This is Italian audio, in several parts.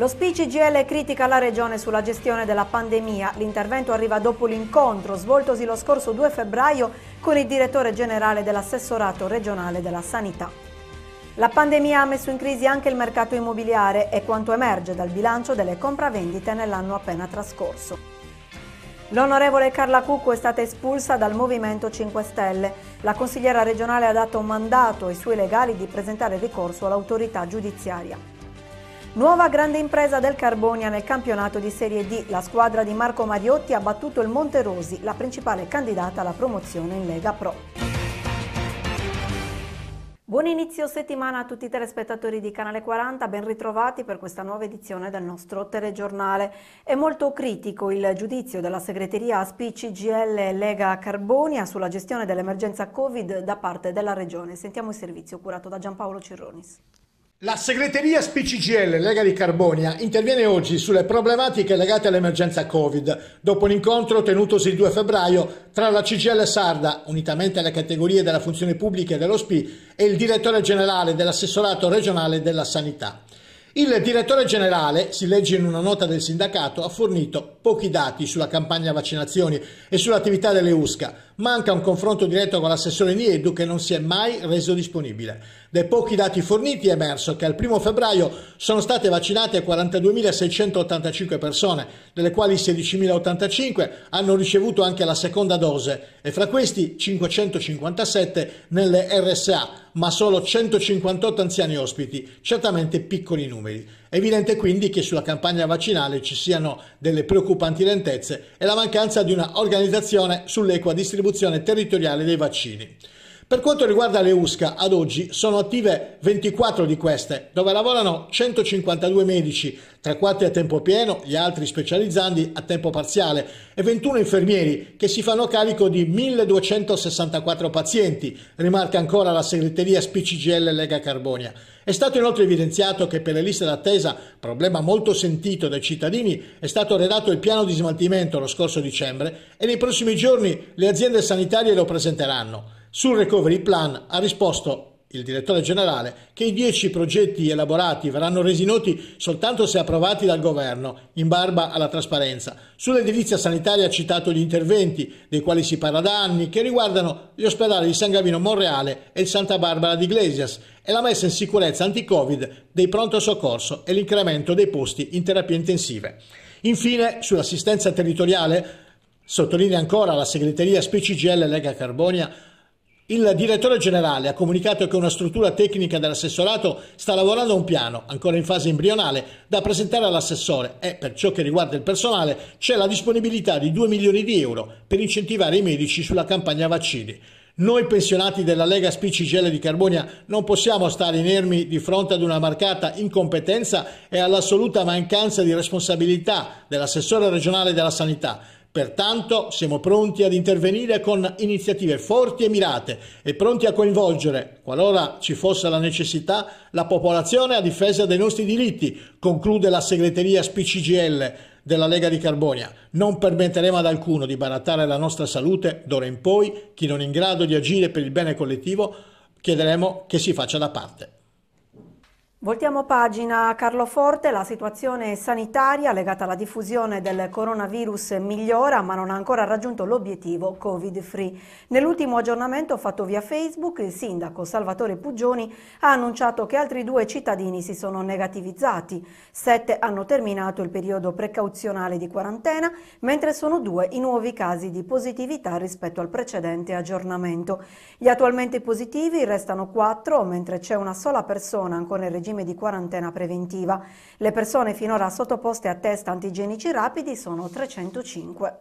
Lo SPI CGL critica la Regione sulla gestione della pandemia. L'intervento arriva dopo l'incontro svoltosi lo scorso 2 febbraio con il direttore generale dell'assessorato regionale della sanità. La pandemia ha messo in crisi anche il mercato immobiliare e quanto emerge dal bilancio delle compravendite nell'anno appena trascorso. L'onorevole Carla Cucco è stata espulsa dal Movimento 5 Stelle. La consigliera regionale ha dato mandato ai suoi legali di presentare ricorso all'autorità giudiziaria. Nuova grande impresa del Carbonia nel campionato di Serie D. La squadra di Marco Mariotti ha battuto il Monte Rosi, la principale candidata alla promozione in Lega Pro. Buon inizio settimana a tutti i telespettatori di Canale 40, ben ritrovati per questa nuova edizione del nostro telegiornale. È molto critico il giudizio della segreteria ASPI CGL Lega Carbonia sulla gestione dell'emergenza Covid da parte della Regione. Sentiamo il servizio curato da Giampaolo Cirronis. La segreteria SPCGL Lega di Carbonia interviene oggi sulle problematiche legate all'emergenza Covid, dopo l'incontro tenutosi il 2 febbraio tra la CGL Sarda, unitamente alle categorie della funzione pubblica e dello SPI, e il direttore generale dell'assessorato regionale della sanità. Il direttore generale, si legge in una nota del sindacato, ha fornito pochi dati sulla campagna vaccinazioni e sull'attività delle USCA. Manca un confronto diretto con l'assessore Niedu che non si è mai reso disponibile. Dai pochi dati forniti è emerso che al 1 febbraio sono state vaccinate 42.685 persone, delle quali 16.085 hanno ricevuto anche la seconda dose e fra questi 557 nelle RSA, ma solo 158 anziani ospiti, certamente piccoli numeri. È evidente quindi che sulla campagna vaccinale ci siano delle preoccupanti lentezze e la mancanza di una organizzazione sull'equa distribuzione territoriale dei vaccini. Per quanto riguarda le USCA, ad oggi sono attive 24 di queste, dove lavorano 152 medici, tra quattro a tempo pieno, gli altri specializzandi a tempo parziale e 21 infermieri che si fanno carico di 1264 pazienti, rimarca ancora la segreteria SPCGL Lega Carbonia. È stato inoltre evidenziato che per le liste d'attesa, problema molto sentito dai cittadini, è stato redatto il piano di smaltimento lo scorso dicembre e nei prossimi giorni le aziende sanitarie lo presenteranno. Sul recovery plan ha risposto il direttore generale che i dieci progetti elaborati verranno resi noti soltanto se approvati dal governo, in barba alla trasparenza. Sull'edilizia sanitaria ha citato gli interventi, dei quali si parla da anni, che riguardano gli ospedali di San Gavino Monreale e Santa Barbara di Iglesias e la messa in sicurezza anti-Covid dei pronto soccorso e l'incremento dei posti in terapie intensive. Infine, sull'assistenza territoriale, sottolinea ancora la segreteria Spicigl Lega Carbonia, il direttore generale ha comunicato che una struttura tecnica dell'assessorato sta lavorando a un piano, ancora in fase embrionale, da presentare all'assessore e per ciò che riguarda il personale c'è la disponibilità di 2 milioni di euro per incentivare i medici sulla campagna vaccini. Noi pensionati della Lega Spicci Spicigele di Carbonia non possiamo stare inermi di fronte ad una marcata incompetenza e all'assoluta mancanza di responsabilità dell'assessore regionale della sanità. Pertanto siamo pronti ad intervenire con iniziative forti e mirate e pronti a coinvolgere, qualora ci fosse la necessità, la popolazione a difesa dei nostri diritti, conclude la segreteria SPCGL della Lega di Carbonia. Non permetteremo ad alcuno di barattare la nostra salute d'ora in poi, chi non è in grado di agire per il bene collettivo chiederemo che si faccia da parte. Voltiamo pagina Carlo Forte, la situazione sanitaria legata alla diffusione del coronavirus migliora ma non ha ancora raggiunto l'obiettivo Covid-free. Nell'ultimo aggiornamento fatto via Facebook il sindaco Salvatore Puggioni ha annunciato che altri due cittadini si sono negativizzati, sette hanno terminato il periodo precauzionale di quarantena mentre sono due i nuovi casi di positività rispetto al precedente aggiornamento. Gli attualmente positivi restano quattro mentre c'è una sola persona ancora in registro regime di quarantena preventiva. Le persone finora sottoposte a test antigenici rapidi sono 305.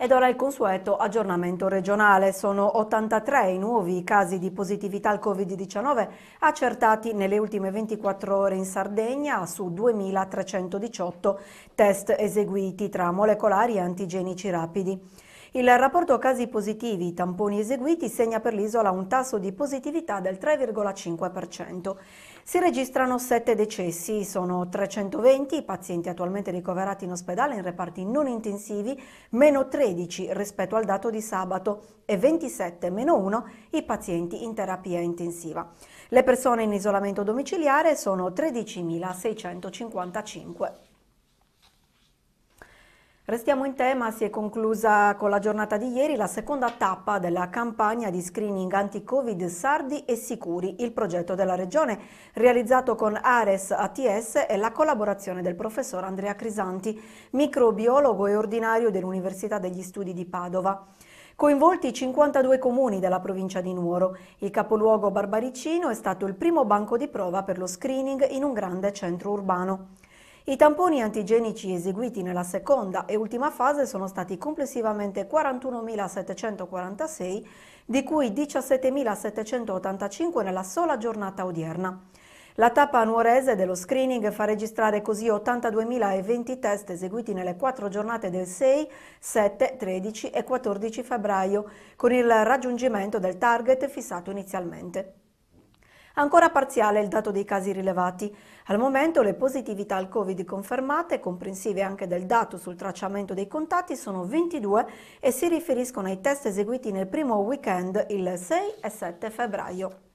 Ed ora il consueto aggiornamento regionale. Sono 83 i nuovi casi di positività al Covid-19 accertati nelle ultime 24 ore in Sardegna su 2.318 test eseguiti tra molecolari e antigenici rapidi. Il rapporto casi positivi tamponi eseguiti segna per l'isola un tasso di positività del 3,5%. Si registrano 7 decessi, sono 320 i pazienti attualmente ricoverati in ospedale in reparti non intensivi, meno 13 rispetto al dato di sabato e 27 meno 1 i pazienti in terapia intensiva. Le persone in isolamento domiciliare sono 13.655. Restiamo in tema, si è conclusa con la giornata di ieri la seconda tappa della campagna di screening anti-Covid Sardi e Sicuri, il progetto della Regione, realizzato con Ares ATS e la collaborazione del professor Andrea Crisanti, microbiologo e ordinario dell'Università degli Studi di Padova. Coinvolti 52 comuni della provincia di Nuoro, il capoluogo barbaricino è stato il primo banco di prova per lo screening in un grande centro urbano. I tamponi antigenici eseguiti nella seconda e ultima fase sono stati complessivamente 41.746, di cui 17.785 nella sola giornata odierna. La tappa nuorese dello screening fa registrare così 82.020 test eseguiti nelle quattro giornate del 6, 7, 13 e 14 febbraio, con il raggiungimento del target fissato inizialmente. Ancora parziale il dato dei casi rilevati. Al momento le positività al Covid confermate, comprensive anche del dato sul tracciamento dei contatti, sono 22 e si riferiscono ai test eseguiti nel primo weekend il 6 e 7 febbraio.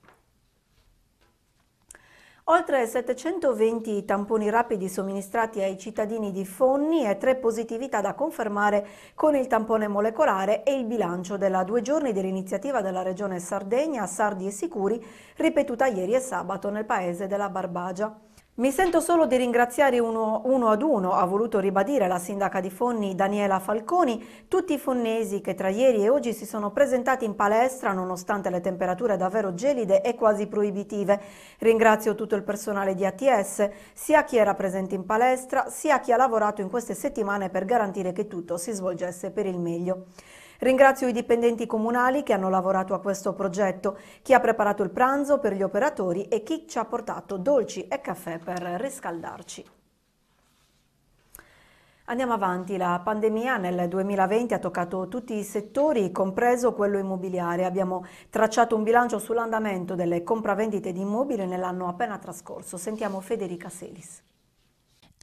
Oltre 720 tamponi rapidi somministrati ai cittadini di Fonni e tre positività da confermare con il tampone molecolare e il bilancio della due giorni dell'iniziativa della Regione Sardegna Sardi e Sicuri ripetuta ieri e sabato nel paese della Barbagia. Mi sento solo di ringraziare uno, uno, ad uno, ha voluto ribadire la sindaca di Fonni Daniela Falconi, tutti i fonnesi che tra ieri e oggi si sono presentati in palestra nonostante le temperature davvero gelide e quasi proibitive. Ringrazio tutto il personale di ATS, sia chi era presente in palestra, sia chi ha lavorato in queste settimane per garantire che tutto si svolgesse per il meglio. Ringrazio i dipendenti comunali che hanno lavorato a questo progetto, chi ha preparato il pranzo per gli operatori e chi ci ha portato dolci e caffè per riscaldarci. Andiamo avanti, la pandemia nel 2020 ha toccato tutti i settori, compreso quello immobiliare. Abbiamo tracciato un bilancio sull'andamento delle compravendite di immobili nell'anno appena trascorso. Sentiamo Federica Selis.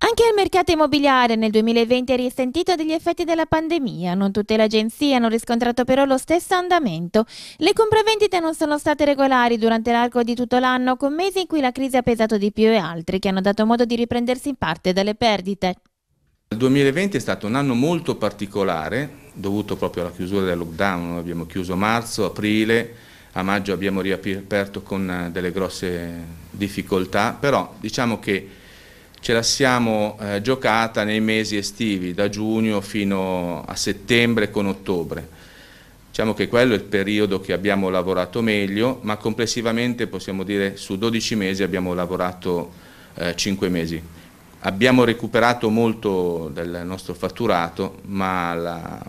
Anche il mercato immobiliare nel 2020 ha risentito degli effetti della pandemia, non tutte le agenzie hanno riscontrato però lo stesso andamento. Le compravendite non sono state regolari durante l'arco di tutto l'anno, con mesi in cui la crisi ha pesato di più e altri che hanno dato modo di riprendersi in parte dalle perdite. Il 2020 è stato un anno molto particolare, dovuto proprio alla chiusura del lockdown, abbiamo chiuso marzo, aprile, a maggio abbiamo riaperto con delle grosse difficoltà, però diciamo che ce la siamo eh, giocata nei mesi estivi, da giugno fino a settembre con ottobre. Diciamo che quello è il periodo che abbiamo lavorato meglio, ma complessivamente possiamo dire su 12 mesi abbiamo lavorato eh, 5 mesi. Abbiamo recuperato molto del nostro fatturato, ma la,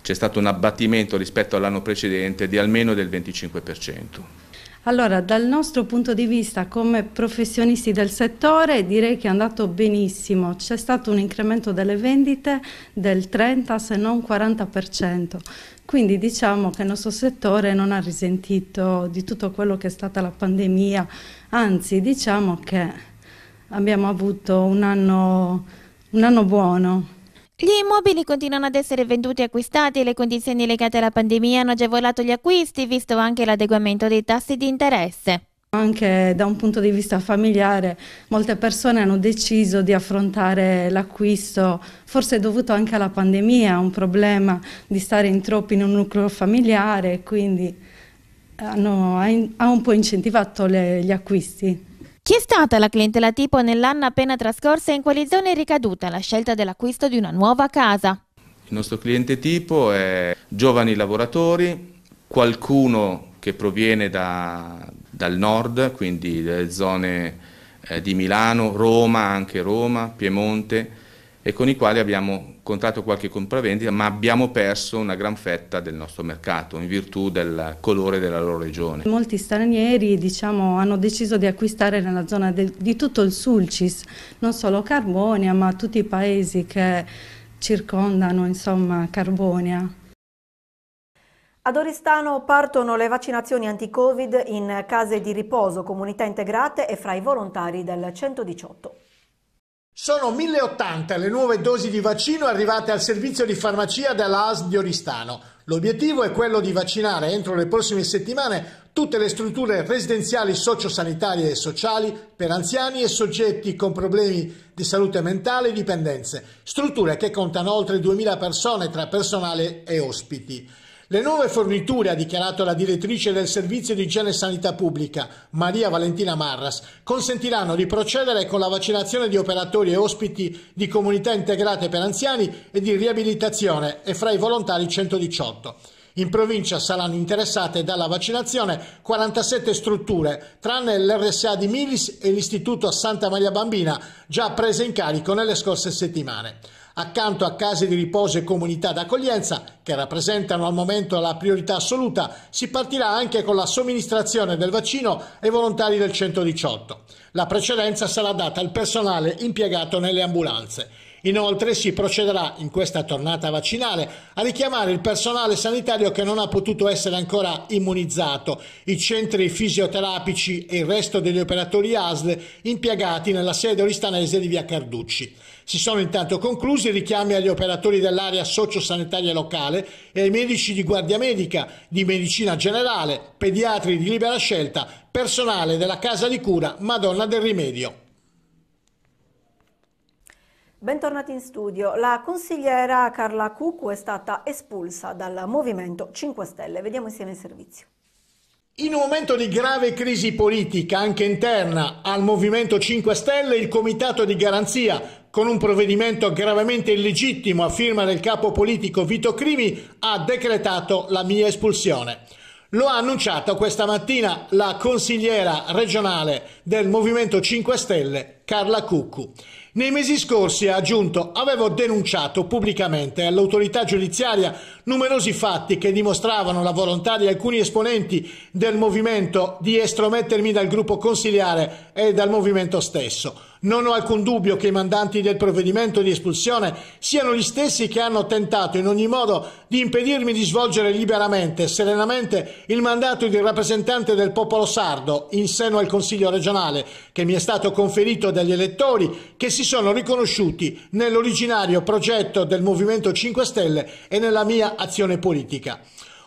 c'è stato un abbattimento rispetto all'anno precedente di almeno del 25%. Allora, dal nostro punto di vista come professionisti del settore direi che è andato benissimo, c'è stato un incremento delle vendite del 30 se non 40%, quindi diciamo che il nostro settore non ha risentito di tutto quello che è stata la pandemia, anzi diciamo che abbiamo avuto un anno, un anno buono. Gli immobili continuano ad essere venduti e acquistati e le condizioni legate alla pandemia hanno agevolato gli acquisti, visto anche l'adeguamento dei tassi di interesse. Anche da un punto di vista familiare molte persone hanno deciso di affrontare l'acquisto, forse dovuto anche alla pandemia, un problema di stare in troppi in un nucleo familiare, quindi hanno, ha un po' incentivato le, gli acquisti. Chi è stata la clientela tipo nell'anno appena trascorsa e in quali zone è ricaduta la scelta dell'acquisto di una nuova casa? Il nostro cliente tipo è giovani lavoratori, qualcuno che proviene da, dal nord, quindi dalle zone eh, di Milano, Roma, anche Roma, Piemonte, e con i quali abbiamo contratto qualche compravendita, ma abbiamo perso una gran fetta del nostro mercato in virtù del colore della loro regione. Molti stranieri diciamo, hanno deciso di acquistare nella zona del, di tutto il Sulcis, non solo Carbonia, ma tutti i paesi che circondano insomma, Carbonia. Ad Oristano partono le vaccinazioni anti-Covid in case di riposo, comunità integrate e fra i volontari del 118. Sono 1080 le nuove dosi di vaccino arrivate al servizio di farmacia dell'AS di Oristano. L'obiettivo è quello di vaccinare entro le prossime settimane tutte le strutture residenziali sociosanitarie e sociali per anziani e soggetti con problemi di salute mentale e dipendenze, strutture che contano oltre 2000 persone tra personale e ospiti. Le nuove forniture, ha dichiarato la direttrice del Servizio di Igiene e Sanità Pubblica, Maria Valentina Marras, consentiranno di procedere con la vaccinazione di operatori e ospiti di comunità integrate per anziani e di riabilitazione e fra i volontari 118. In provincia saranno interessate dalla vaccinazione 47 strutture, tranne l'RSA di Milis e l'Istituto Santa Maria Bambina, già prese in carico nelle scorse settimane accanto a case di riposo e comunità d'accoglienza, che rappresentano al momento la priorità assoluta, si partirà anche con la somministrazione del vaccino ai volontari del 118. La precedenza sarà data al personale impiegato nelle ambulanze. Inoltre si procederà in questa tornata vaccinale a richiamare il personale sanitario che non ha potuto essere ancora immunizzato, i centri fisioterapici e il resto degli operatori ASL impiegati nella sede oristanese di via Carducci. Si sono intanto conclusi i richiami agli operatori dell'area sociosanitaria locale e ai medici di guardia medica, di medicina generale, pediatri di libera scelta, personale della casa di cura Madonna del Rimedio. Bentornati in studio. La consigliera Carla Cucu è stata espulsa dal Movimento 5 Stelle. Vediamo insieme il servizio. In un momento di grave crisi politica, anche interna, al Movimento 5 Stelle, il Comitato di Garanzia, con un provvedimento gravemente illegittimo a firma del capo politico Vito Crimi, ha decretato la mia espulsione. Lo ha annunciato questa mattina la consigliera regionale del Movimento 5 Stelle, Carla Cucu. Nei mesi scorsi, ha aggiunto, avevo denunciato pubblicamente all'autorità giudiziaria numerosi fatti che dimostravano la volontà di alcuni esponenti del movimento di estromettermi dal gruppo consiliare e dal movimento stesso. Non ho alcun dubbio che i mandanti del provvedimento di espulsione siano gli stessi che hanno tentato in ogni modo di impedirmi di svolgere liberamente e serenamente il mandato di rappresentante del popolo sardo in seno al Consiglio regionale che mi è stato conferito dagli elettori che si sono riconosciuti nell'originario progetto del Movimento 5 Stelle e nella mia azione politica.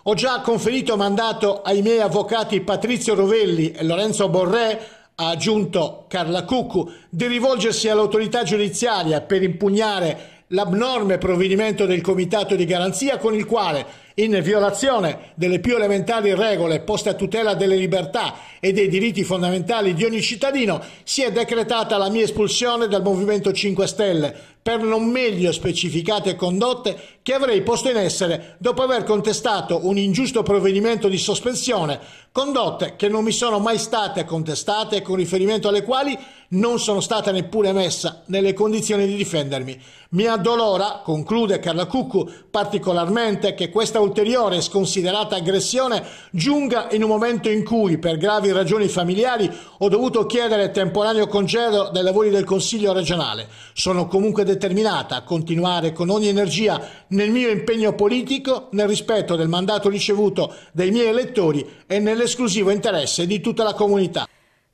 Ho già conferito mandato ai miei avvocati Patrizio Rovelli e Lorenzo Borré ha aggiunto Carla Cucu, di rivolgersi all'autorità giudiziaria per impugnare l'abnorme provvedimento del Comitato di Garanzia con il quale in violazione delle più elementari regole poste a tutela delle libertà e dei diritti fondamentali di ogni cittadino, si è decretata la mia espulsione dal Movimento 5 Stelle per non meglio specificate condotte che avrei posto in essere dopo aver contestato un ingiusto provvedimento di sospensione, condotte che non mi sono mai state contestate e con riferimento alle quali non sono stata neppure messa nelle condizioni di difendermi. Mi addolora, conclude Carla Cucu, particolarmente che questa ultima ulteriore e sconsiderata aggressione giunga in un momento in cui, per gravi ragioni familiari, ho dovuto chiedere temporaneo congedo dai lavori del Consiglio regionale. Sono comunque determinata a continuare con ogni energia nel mio impegno politico, nel rispetto del mandato ricevuto dai miei elettori e nell'esclusivo interesse di tutta la comunità.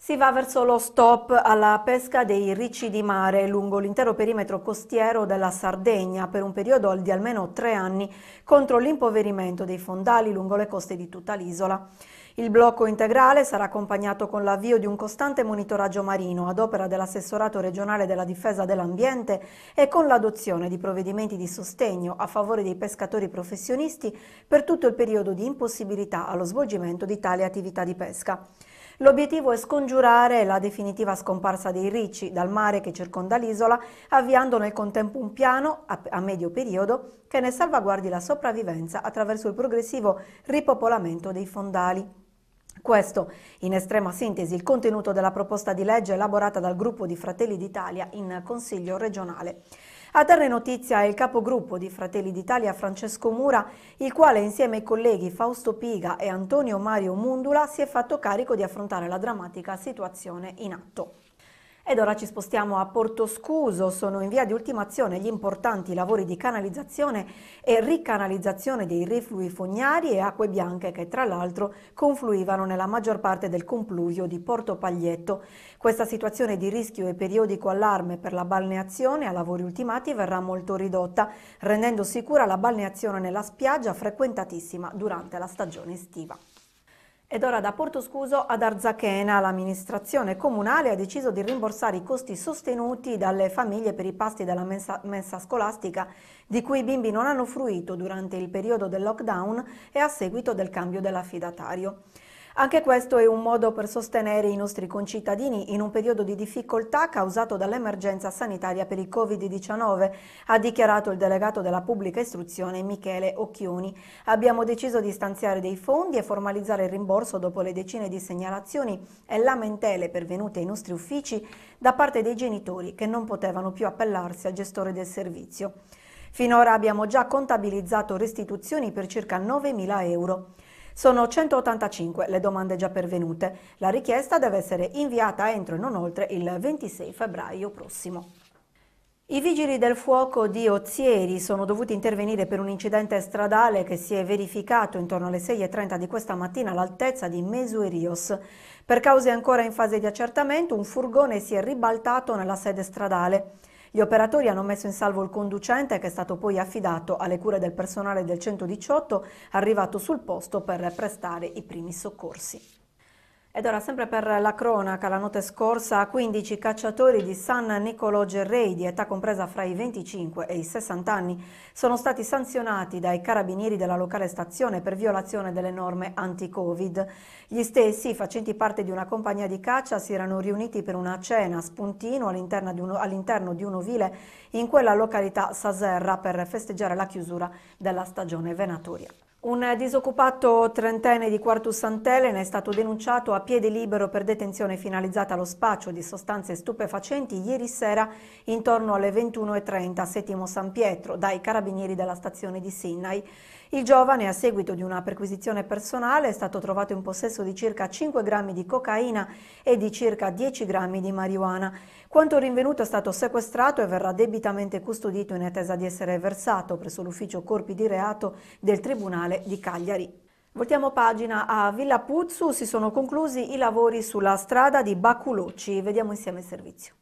Si va verso lo stop alla pesca dei ricci di mare lungo l'intero perimetro costiero della Sardegna per un periodo di almeno tre anni contro l'impoverimento dei fondali lungo le coste di tutta l'isola. Il blocco integrale sarà accompagnato con l'avvio di un costante monitoraggio marino ad opera dell'assessorato regionale della difesa dell'ambiente e con l'adozione di provvedimenti di sostegno a favore dei pescatori professionisti per tutto il periodo di impossibilità allo svolgimento di tale attività di pesca. L'obiettivo è scongiurare la definitiva scomparsa dei ricci dal mare che circonda l'isola, avviando nel contempo un piano a medio periodo che ne salvaguardi la sopravvivenza attraverso il progressivo ripopolamento dei fondali. Questo, in estrema sintesi, il contenuto della proposta di legge elaborata dal gruppo di Fratelli d'Italia in Consiglio regionale. A darne notizia è il capogruppo di Fratelli d'Italia Francesco Mura, il quale insieme ai colleghi Fausto Piga e Antonio Mario Mundula si è fatto carico di affrontare la drammatica situazione in atto. Ed ora ci spostiamo a Porto Scuso, sono in via di ultimazione gli importanti lavori di canalizzazione e ricanalizzazione dei riflui fognari e acque bianche che tra l'altro confluivano nella maggior parte del compluvio di Porto Paglietto. Questa situazione di rischio e periodico allarme per la balneazione a lavori ultimati verrà molto ridotta, rendendo sicura la balneazione nella spiaggia frequentatissima durante la stagione estiva. Ed ora da Porto Scuso ad Arzachena l'amministrazione comunale ha deciso di rimborsare i costi sostenuti dalle famiglie per i pasti della mensa, mensa, scolastica di cui i bimbi non hanno fruito durante il periodo del lockdown e a seguito del cambio dell'affidatario. Anche questo è un modo per sostenere i nostri concittadini in un periodo di difficoltà causato dall'emergenza sanitaria per il Covid-19, ha dichiarato il delegato della pubblica istruzione Michele Occhioni. Abbiamo deciso di stanziare dei fondi e formalizzare il rimborso dopo le decine di segnalazioni e lamentele pervenute ai nostri uffici da parte dei genitori che non potevano più appellarsi al gestore del servizio. Finora abbiamo già contabilizzato restituzioni per circa 9.000 euro. Sono 185 le domande già pervenute. La richiesta deve essere inviata entro e non oltre il 26 febbraio prossimo. I vigili del fuoco di Ozieri sono dovuti intervenire per un incidente stradale che si è verificato intorno alle 6.30 di questa mattina all'altezza di Mesuerios. Per cause ancora in fase di accertamento, un furgone si è ribaltato nella sede stradale. Gli operatori hanno messo in salvo il conducente che è stato poi affidato alle cure del personale del 118 arrivato sul posto per prestare i primi soccorsi. Ed ora sempre per la cronaca, la notte scorsa 15 cacciatori di San Nicolò Gerrei, di età compresa fra i 25 e i 60 anni, sono stati sanzionati dai carabinieri della locale stazione per violazione delle norme anti-Covid. Gli stessi, facenti parte di una compagnia di caccia, si erano riuniti per una cena a spuntino all'interno di, all di, un ovile in quella località Saserra per festeggiare la chiusura della stagione venatoria. Un disoccupato trentenne di Quartus Sant'Elena è stato denunciato a piede libero per detenzione finalizzata allo spaccio di sostanze stupefacenti ieri sera intorno alle 21.30 a Settimo San Pietro dai carabinieri della stazione di Sinai. Il giovane, a seguito di una perquisizione personale, è stato trovato in possesso di circa 5 grammi di cocaina e di circa 10 grammi di marijuana. Quanto rinvenuto è stato sequestrato e verrà debitamente custodito in attesa di essere versato presso l'ufficio corpi di reato del Tribunale di Cagliari. Voltiamo pagina a Villa Puzzu, si sono conclusi i lavori sulla strada di Baculocci. Vediamo insieme il servizio.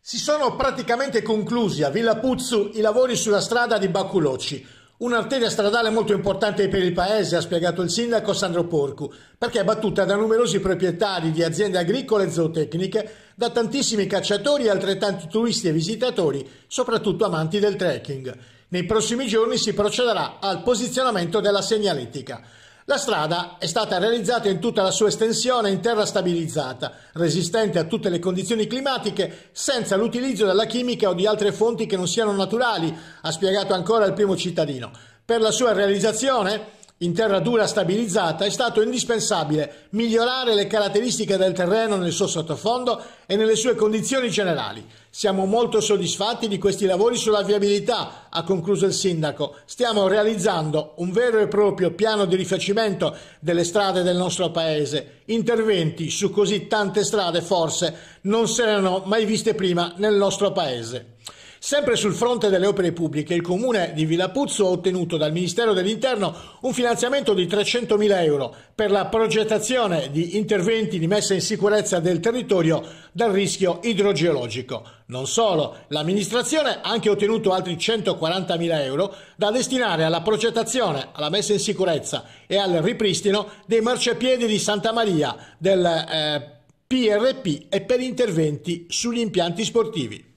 Si sono praticamente conclusi a Villa Puzzu i lavori sulla strada di Baculocci Un'arteria stradale molto importante per il paese, ha spiegato il sindaco Sandro Porcu, perché è battuta da numerosi proprietari di aziende agricole e zootecniche, da tantissimi cacciatori e altrettanti turisti e visitatori, soprattutto amanti del trekking. Nei prossimi giorni si procederà al posizionamento della segnaletica. La strada è stata realizzata in tutta la sua estensione in terra stabilizzata, resistente a tutte le condizioni climatiche, senza l'utilizzo della chimica o di altre fonti che non siano naturali, ha spiegato ancora il primo cittadino. Per la sua realizzazione in terra dura stabilizzata, è stato indispensabile migliorare le caratteristiche del terreno nel suo sottofondo e nelle sue condizioni generali. Siamo molto soddisfatti di questi lavori sulla viabilità, ha concluso il sindaco. Stiamo realizzando un vero e proprio piano di rifacimento delle strade del nostro paese. Interventi su così tante strade forse non si erano mai viste prima nel nostro paese. Sempre sul fronte delle opere pubbliche, il comune di Villapuzzo ha ottenuto dal Ministero dell'Interno un finanziamento di 300.000 euro per la progettazione di interventi di messa in sicurezza del territorio dal rischio idrogeologico. Non solo, l'amministrazione ha anche ottenuto altri 140.000 euro da destinare alla progettazione, alla messa in sicurezza e al ripristino dei marciapiedi di Santa Maria del eh, PRP e per interventi sugli impianti sportivi.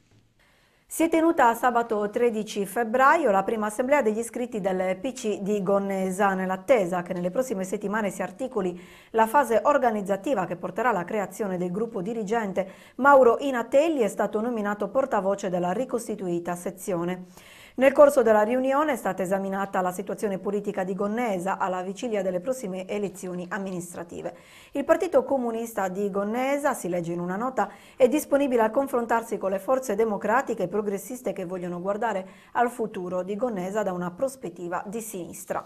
Si è tenuta sabato 13 febbraio la prima assemblea degli iscritti del PC di Gonnesa nell'attesa che nelle prossime settimane si articoli la fase organizzativa che porterà alla creazione del gruppo dirigente. Mauro Inatelli è stato nominato portavoce della ricostituita sezione. Nel corso della riunione è stata esaminata la situazione politica di Gonnesa alla vigilia delle prossime elezioni amministrative. Il Partito Comunista di Gonnesa, si legge in una nota, è disponibile a confrontarsi con le forze democratiche e progressiste che vogliono guardare al futuro di Gonnesa da una prospettiva di sinistra.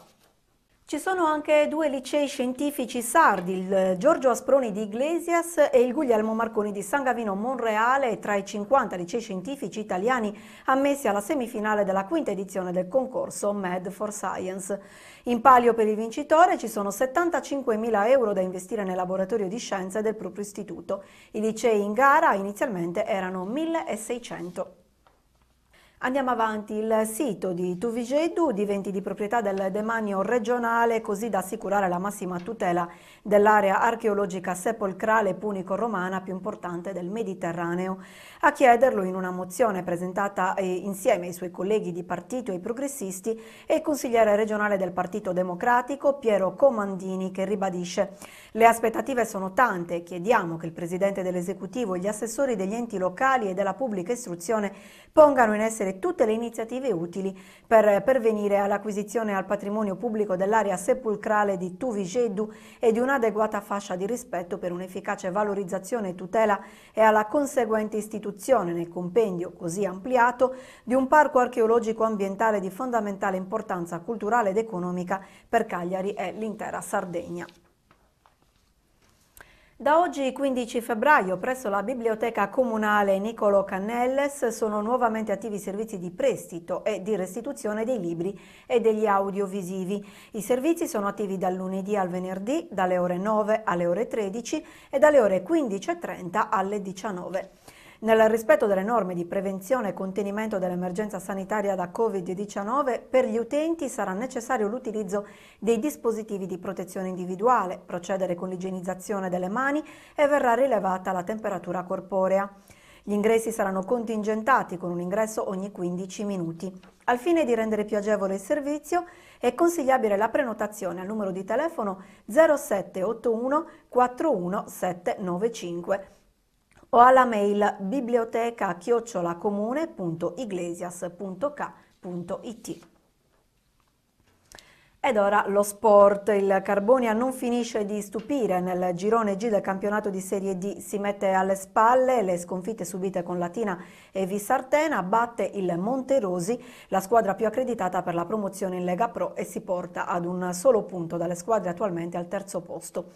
Ci sono anche due licei scientifici sardi, il Giorgio Asproni di Iglesias e il Guglielmo Marconi di San Gavino Monreale, tra i 50 licei scientifici italiani ammessi alla semifinale della quinta edizione del concorso Med for Science. In palio per il vincitore ci sono 75.000 euro da investire nel laboratorio di scienze del proprio istituto. I licei in gara inizialmente erano 1.600. Andiamo avanti, il sito di Tuvigedu diventi di proprietà del demanio regionale così da assicurare la massima tutela dell'area archeologica sepolcrale punico-romana più importante del Mediterraneo. A chiederlo in una mozione presentata eh, insieme ai suoi colleghi di partito e progressisti è il consigliere regionale del Partito Democratico Piero Comandini che ribadisce le aspettative sono tante chiediamo che il Presidente dell'Esecutivo e gli assessori degli enti locali e della pubblica istruzione pongano in essere tutte le iniziative utili per pervenire all'acquisizione al patrimonio pubblico dell'area sepolcrale di Tuvigeddu e di un'adeguata fascia di rispetto per un'efficace valorizzazione e tutela e alla conseguente istituzione nel compendio così ampliato di un parco archeologico ambientale di fondamentale importanza culturale ed economica per Cagliari e l'intera Sardegna. Da oggi 15 febbraio presso la Biblioteca Comunale Nicolo Cannelles sono nuovamente attivi i servizi di prestito e di restituzione dei libri e degli audiovisivi. I servizi sono attivi dal lunedì al venerdì, dalle ore 9 alle ore 13 e dalle ore 15.30 alle 19 nel rispetto delle norme di prevenzione e contenimento dell'emergenza sanitaria da Covid-19, per gli utenti sarà necessario l'utilizzo dei dispositivi di protezione individuale, procedere con l'igienizzazione delle mani e verrà rilevata la temperatura corporea. Gli ingressi saranno contingentati con un ingresso ogni 15 minuti. Al fine di rendere più agevole il servizio è consigliabile la prenotazione al numero di telefono 0781 41795 o alla mail biblioteca chiocciolacomune.iglesias.k.it. Ed ora lo sport. Il Carbonia non finisce di stupire. Nel girone G del campionato di Serie D si mette alle spalle le sconfitte subite con Latina e Vissartena, batte il Monterosi, la squadra più accreditata per la promozione in Lega Pro e si porta ad un solo punto dalle squadre attualmente al terzo posto.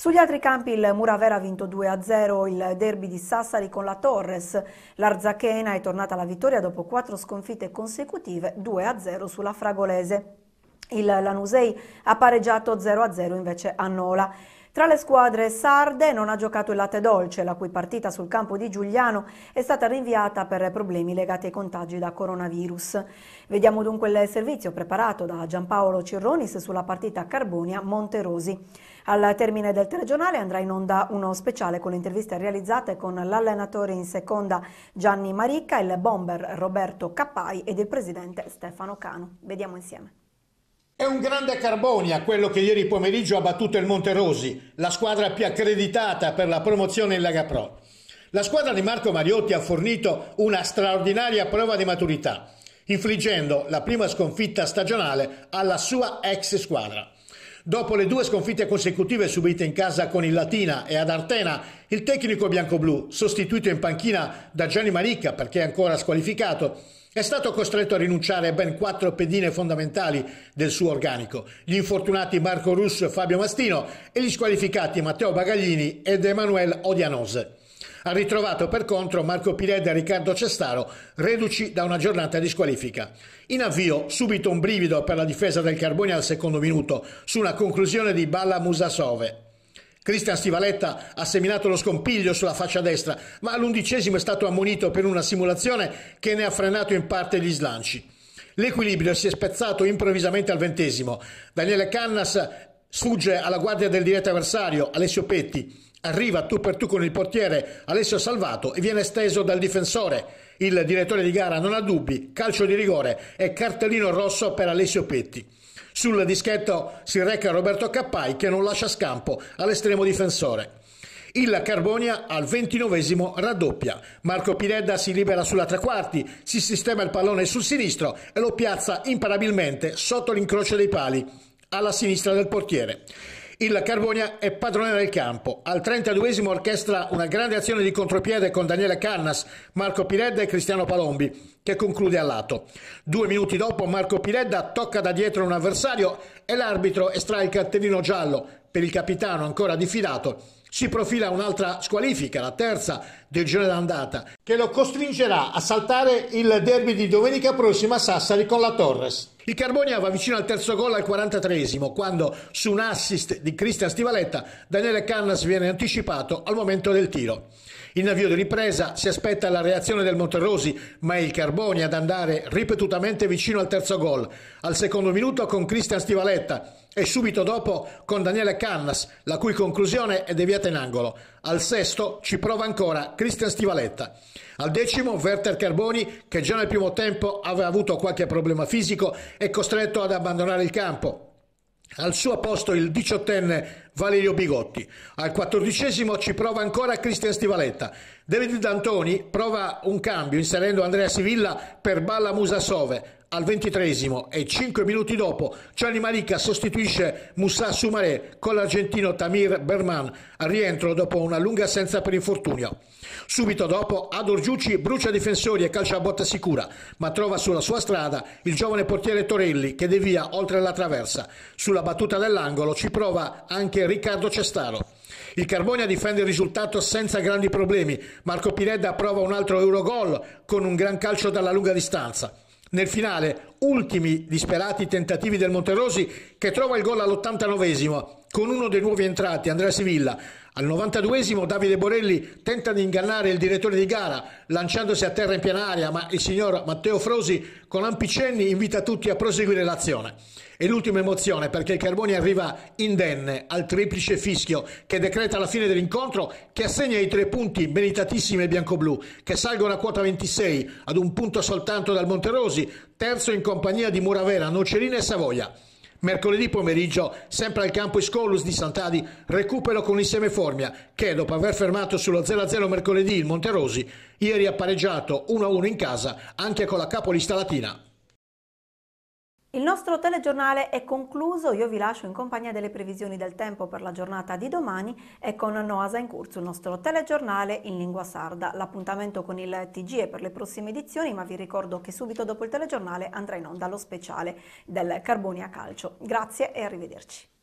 Sugli altri campi il Muravera ha vinto 2-0 il derby di Sassari con la Torres. L'Arzachena è tornata alla vittoria dopo quattro sconfitte consecutive, 2-0 sulla Fragolese. Il Lanusei ha pareggiato 0-0 invece a Nola. Tra le squadre sarde non ha giocato il Latte Dolce, la cui partita sul campo di Giuliano è stata rinviata per problemi legati ai contagi da coronavirus. Vediamo dunque il servizio preparato da Giampaolo Cirronis sulla partita Carbonia-Monterosi. Al termine del telegiornale andrà in onda uno speciale con le interviste realizzate con l'allenatore in seconda Gianni Maricca, il bomber Roberto Cappai ed il presidente Stefano Cano. Vediamo insieme. È un grande Carbonia quello che ieri pomeriggio ha battuto il Monte Rosi, la squadra più accreditata per la promozione in Lega Pro. La squadra di Marco Mariotti ha fornito una straordinaria prova di maturità, infliggendo la prima sconfitta stagionale alla sua ex squadra. Dopo le due sconfitte consecutive subite in casa con il Latina e ad Artena, il tecnico biancoblu, sostituito in panchina da Gianni Maricca perché ancora squalificato, è stato costretto a rinunciare a ben quattro pedine fondamentali del suo organico, gli infortunati Marco Russo e Fabio Mastino e gli squalificati Matteo Bagaglini ed Emanuele Odianose ha ritrovato per contro Marco Piledda e Riccardo Cestaro, reduci da una giornata di squalifica. In avvio, subito un brivido per la difesa del Carboni al secondo minuto, su una conclusione di Balla Musasove. Cristian Stivaletta ha seminato lo scompiglio sulla faccia destra, ma all'undicesimo è stato ammonito per una simulazione che ne ha frenato in parte gli slanci. L'equilibrio si è spezzato improvvisamente al ventesimo. Daniele Cannas sfugge alla guardia del diretto avversario, Alessio Petti, Arriva tu per tu con il portiere Alessio Salvato e viene steso dal difensore. Il direttore di gara non ha dubbi, calcio di rigore e cartellino rosso per Alessio Petti. Sul dischetto si reca Roberto Cappai che non lascia scampo all'estremo difensore. Il Carbonia al ventinovesimo raddoppia. Marco Piredda si libera sulla tre quarti, si sistema il pallone sul sinistro e lo piazza imparabilmente sotto l'incrocio dei pali alla sinistra del portiere. Il Carbonia è padrone del campo. Al 32esimo orchestra una grande azione di contropiede con Daniele Cannas, Marco Piredda e Cristiano Palombi, che conclude a lato. Due minuti dopo Marco Piredda tocca da dietro un avversario e l'arbitro estrae il cartellino giallo per il capitano ancora diffidato si profila un'altra squalifica, la terza del girone d'andata, che lo costringerà a saltare il derby di domenica prossima a Sassari con la Torres. Il Carbonia va vicino al terzo gol al 43 quando su un assist di Cristian Stivaletta Daniele Cannas viene anticipato al momento del tiro. In avvio di ripresa si aspetta la reazione del Monterosi, ma è il Carboni ad andare ripetutamente vicino al terzo gol. Al secondo minuto con Cristian Stivaletta e subito dopo con Daniele Cannas, la cui conclusione è deviata in angolo. Al sesto ci prova ancora Cristian Stivaletta. Al decimo Werther Carboni, che già nel primo tempo aveva avuto qualche problema fisico, è costretto ad abbandonare il campo. Al suo posto il diciottenne Valerio Bigotti. Al quattordicesimo ci prova ancora Cristian Stivaletta. David D'Antoni prova un cambio inserendo Andrea Sivilla per Balla Musasove al ventitresimo e cinque minuti dopo Gianni Malica sostituisce Moussa Soumaré con l'argentino Tamir Berman al rientro dopo una lunga assenza per infortunio. Subito dopo Ador Giucci brucia difensori e calcia a botta sicura, ma trova sulla sua strada il giovane portiere Torelli che devia oltre la traversa. Sulla battuta dell'angolo ci prova anche Riccardo Cestaro. Il Carbonia difende il risultato senza grandi problemi. Marco Pineda prova un altro Eurogol con un gran calcio dalla lunga distanza. Nel finale, ultimi disperati tentativi del Monterosi che trova il gol all'89 con uno dei nuovi entrati, Andrea Sivilla, al 92esimo Davide Borelli tenta di ingannare il direttore di gara lanciandosi a terra in piena aria, ma il signor Matteo Frosi con ampicenni invita tutti a proseguire l'azione. E l'ultima emozione perché il Carboni arriva indenne al triplice fischio che decreta la fine dell'incontro che assegna i tre punti meritatissimi ai biancoblù che salgono a quota 26 ad un punto soltanto dal Monterosi, terzo in compagnia di Muravera, Nocerina e Savoia. Mercoledì pomeriggio, sempre al campo Iscolus di Sant'Adi, recupero con l'insieme Formia, che dopo aver fermato sullo 0-0 mercoledì il Monterosi, ieri ha pareggiato 1-1 in casa anche con la capolista latina. Il nostro telegiornale è concluso, io vi lascio in compagnia delle previsioni del tempo per la giornata di domani e con Noasa in corso il nostro telegiornale in lingua sarda. L'appuntamento con il TG è per le prossime edizioni, ma vi ricordo che subito dopo il telegiornale andrà in onda lo speciale del Carbonia Calcio. Grazie e arrivederci.